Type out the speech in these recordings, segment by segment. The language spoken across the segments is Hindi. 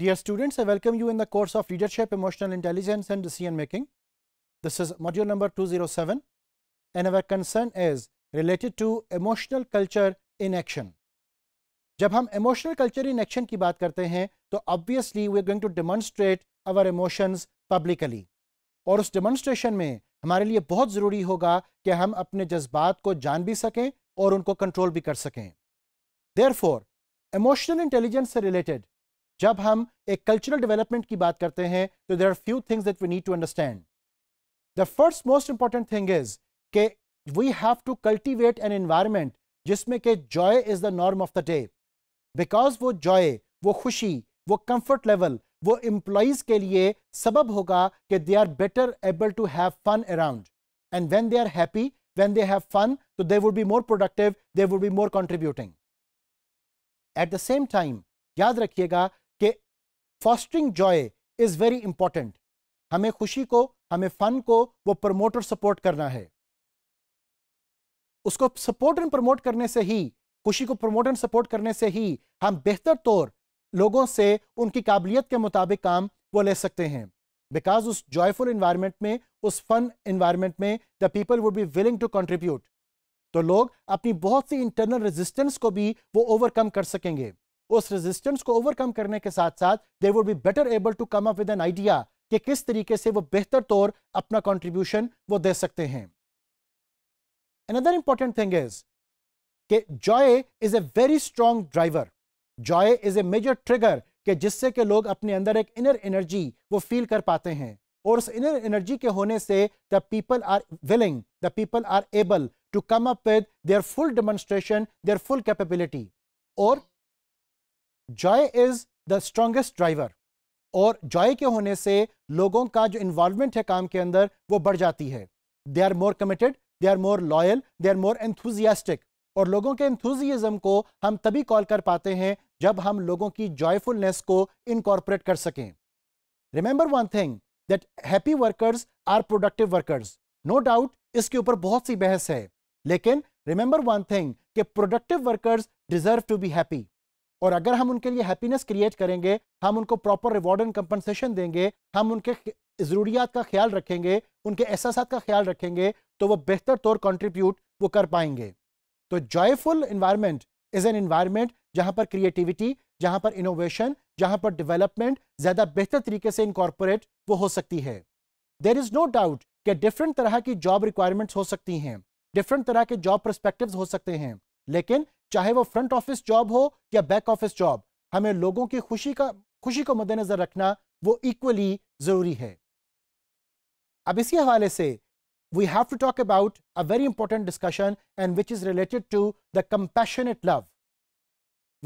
Dear students, I welcome you in the course of Leadership, Emotional Intelligence and Decision Making. This is module number 207 and our concern is related to emotional culture in action. जब हम emotional culture in action की बात करते हैं तो obviously we are going to demonstrate our emotions publicly. और उस demonstration में हमारे लिए बहुत ज़रूरी होगा कि हम अपने जज्बात को जान भी सकें और उनको control भी कर सकें. Therefore, emotional intelligence से related जब हम एक कल्चरल डेवलपमेंट की बात करते हैं तो there are few things that we need to understand the first most important thing is के we have to cultivate an environment जिसमें के joy is the norm of the day because वो जॉय वो खुशी वो कंफर्ट लेवल वो एम्प्लॉयज के लिए सबब होगा कि they are better able to have fun around and when they are happy when they have fun तो they would be more productive they would be more contributing at the same time याद रखिएगा कि fostering joy is very important हमें खुशी को हमें फ़न को वो प्रमोट और सपोर्ट करना है उसको सपोर्ट एंड प्रमोट करने से ही खुशी को प्रमोट एंड सपोर्ट करने से ही हम बेहतर तौर लोगों से उनकी काबिलियत के मुताबिक काम वो ले सकते हैं बिकॉज उस जॉयफुल इन्वायरमेंट में उस फन इन्वायरमेंट में the people would be willing to contribute तो लोग अपनी बहुत सी इंटरनल रेजिस्टेंस को भी वो ओवरकम कर सकेंगे उस रेजिस्टेंस को ओवरकम करने के साथ साथ they would be better able to come up with an idea कि किस तरीके से वो बेहतर तौर अपना कंट्रीब्यूशन वो दे सकते हैं अनदर इंपॉर्टेंट थिंग इज कि joy is a very strong driver joy is a major trigger के जिससे के लोग अपने अंदर एक इनर एनर्जी वो फील कर पाते हैं और उस इनर एनर्जी के होने से the people are willing the people are able to come up with their full demonstration their full capability और joy is the strongest driver और जॉय के होने से लोगों का जो इन्वॉल्वमेंट है काम के अंदर वो बढ़ जाती है they are more committed they are more loyal they are more enthusiastic और लोगों के एंथुजियाज़म को हम तभी कॉल कर पाते हैं जब हम लोगों की जॉयफुलनेस को इनकॉर्पोरेट कर सकें remember one thing that happy workers are productive workers no doubt इसके ऊपर बहुत सी बहस है लेकिन रिमेंबर वन थिंग कि productive workers deserve to be happy और अगर हम उनके लिए हैप्पीनेस क्रिएट करेंगे हम उनको प्रॉपर रिवॉर्ड एंड कंपनसेशन देंगे हम उनके ज़रूरियात का ख्याल रखेंगे उनके एहसास का ख्याल रखेंगे तो वो बेहतर तौर कॉन्ट्रीब्यूट वो कर पाएंगे तो joyful environment is an environment जहाँ पर क्रिएटिविटी जहाँ पर इनोवेशन जहाँ पर डिवेलपमेंट ज़्यादा बेहतर तरीके से इनकॉर्पोरेट वो हो सकती है देर इज़ नो डाउट कि डिफरेंट तरह की जॉब रिक्वायरमेंट्स हो सकती हैं डिफरेंट तरह के जॉब परस्पेक्टिव हो सकते हैं लेकिन चाहे वो फ्रंट ऑफिस जॉब हो या बैक ऑफिस जॉब हमें लोगों की खुशी का खुशी को मद्देनजर रखना वो इक्वली जरूरी है अब इसी हवाले से we have to talk about a very important discussion and which is related to the compassionate love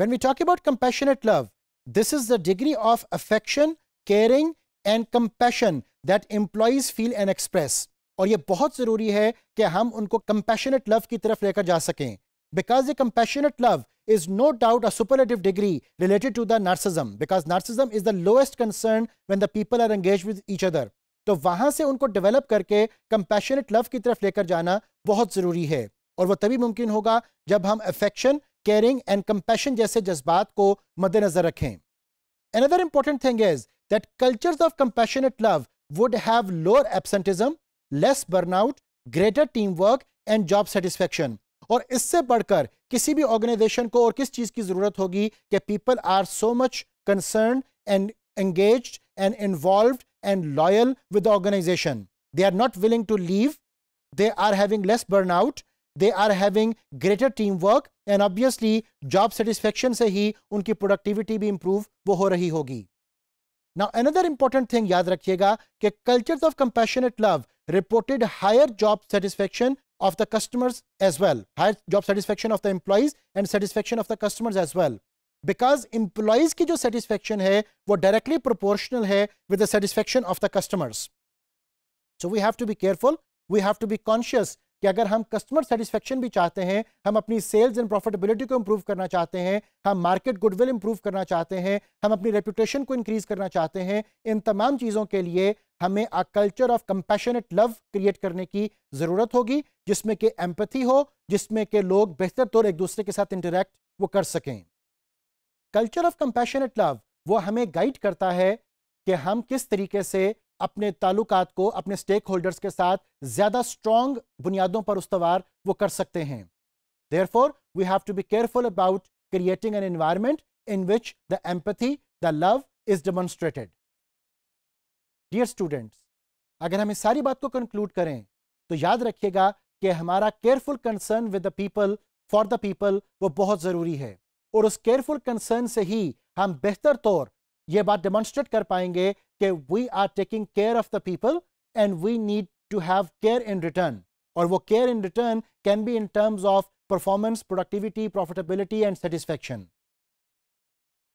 when we talk about compassionate love this is the degree of affection caring and compassion that employees feel and express और ये बहुत ज़रूरी है कि हम उनको कंपैशनेट लव की तरफ लेकर जा सकें because the compassionate love is no doubt a superlative degree related to the narcissism because narcissism is the lowest concern when the people are engaged with each other तो वहां से उनको डेवलप करके कंपैशनेट लव की तरफ लेकर जाना बहुत ज़रूरी है और वह तभी मुमकिन होगा जब हम अफेक्शन केयरिंग एंड कंपैशन जैसे जज्बात को मद्देनजर रखें another important thing is that cultures of compassionate love would have lower absenteeism less burnout greater team work and job satisfaction और इससे बढ़कर किसी भी ऑर्गेनाइजेशन को और किस चीज की जरूरत होगी कि people are so much concern and engage and involve and loyal with organization they are not willing to leave they are having less burn out they are having greater team work and obviously job satisfaction से ही उनकी प्रोडक्टिविटी भी इंप्रूव वो हो रही होगी नाउ अनदर इंपॉर्टेंट थिंग याद रखिएगा कि culture of compassionate love reported higher job satisfaction of the customers as well, higher job satisfaction of the employees and satisfaction of the customers as well. Because employees की जो satisfaction है वो directly proportional है with the satisfaction of the customers. So we have to be careful, we have to be conscious कि अगर हम कस्टमर सेटिस्फेक्शन भी चाहते हैं हम अपनी सेल्स एंड प्रॉफिटेबिलिटी को इम्प्रूव करना चाहते हैं हम मार्केट गुडविल इंप्रूव करना चाहते हैं हम अपनी रेपुटेशन को इंक्रीज करना चाहते हैं इन तमाम चीज़ों के लिए हमें a culture of compassionate love create करने की ज़रूरत होगी जिसमें कि एम्पथी हो जिसमें कि लोग बेहतर तौर एक दूसरे के साथ इंटरेक्ट वो कर सकें कल्चर ऑफ कंपेशनट लव वो हमें गाइड करता है कि हम किस तरीके से अपने ताल्लुक को अपने स्टेक होल्डर्स के साथ ज्यादा स्ट्रॉन्ग बुनियादों पर उसवार वो कर सकते हैं therefore we have to be careful about creating an environment in which the empathy the love is demonstrated dear students अगर हम इस सारी बात को कंक्लूड करें तो याद रखिएगा कि हमारा careful concern with the people for the people वो बहुत ज़रूरी है और उस केयरफुल कंसर्न से ही हम बेहतर तौर ये बात डेमोन्स्ट्रेट कर पाएंगे कि we are taking care of the people and we need to have care in return और वो care in return can be in terms of performance productivity profitability and satisfaction